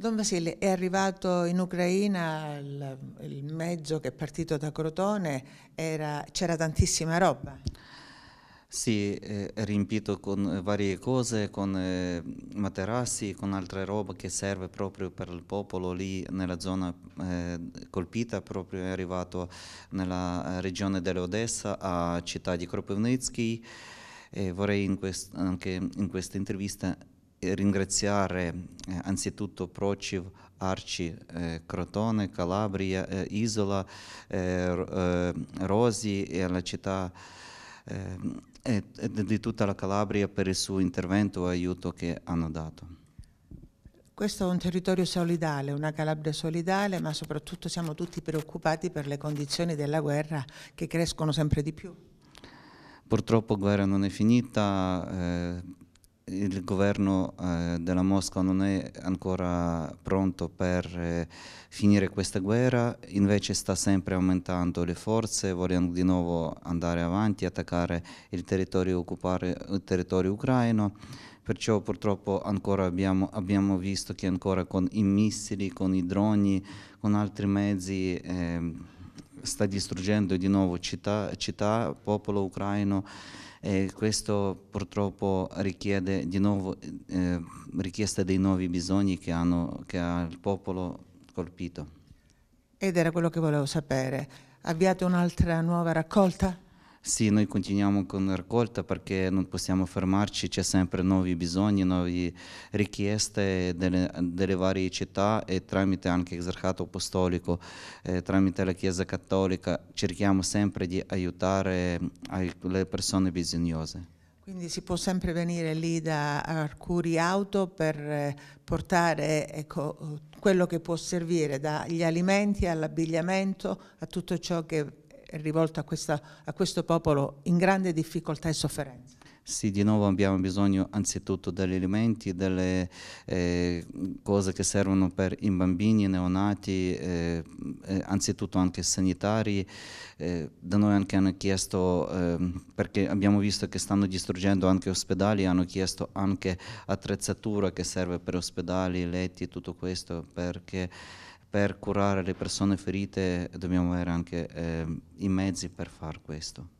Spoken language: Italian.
Don Vasile, è arrivato in Ucraina il, il mezzo che è partito da Crotone, c'era tantissima roba. Sì, è riempito con varie cose, con eh, materassi, con altre robe che serve proprio per il popolo lì nella zona eh, colpita, proprio è arrivato nella regione dell'Odessa a città di Kropivnitsky. vorrei in quest anche in questa intervista ringraziare eh, anzitutto Prociv, Arci, eh, Crotone, Calabria, eh, Isola, eh, eh, Rosi e la città eh, di tutta la Calabria per il suo intervento e aiuto che hanno dato. Questo è un territorio solidale, una Calabria solidale, ma soprattutto siamo tutti preoccupati per le condizioni della guerra che crescono sempre di più. Purtroppo la guerra non è finita, il governo eh, della Mosca non è ancora pronto per eh, finire questa guerra, invece sta sempre aumentando le forze, vogliono di nuovo andare avanti, attaccare il territorio, occupare il territorio ucraino, perciò purtroppo ancora abbiamo, abbiamo visto che ancora con i missili, con i droni, con altri mezzi... Eh, sta distruggendo di nuovo città, città popolo ucraino e questo purtroppo richiede di nuovo eh, richiesta dei nuovi bisogni che, hanno, che ha il popolo colpito. Ed era quello che volevo sapere. Avviate un'altra nuova raccolta? Sì, noi continuiamo con la raccolta perché non possiamo fermarci, c'è sempre nuovi bisogni, nuove richieste delle, delle varie città e tramite anche esercato apostolico, eh, tramite la Chiesa Cattolica cerchiamo sempre di aiutare eh, le persone bisognose. Quindi si può sempre venire lì da Arcuri Auto per eh, portare ecco, quello che può servire, dagli alimenti all'abbigliamento, a tutto ciò che rivolto a, questa, a questo popolo in grande difficoltà e sofferenza. Sì, di nuovo abbiamo bisogno anzitutto degli alimenti, delle eh, cose che servono per i bambini neonati, eh, eh, anzitutto anche sanitari. Eh, da noi anche hanno chiesto, ehm, perché abbiamo visto che stanno distruggendo anche ospedali, hanno chiesto anche attrezzatura che serve per ospedali, letti, tutto questo, perché per curare le persone ferite dobbiamo avere anche eh, i mezzi per far questo.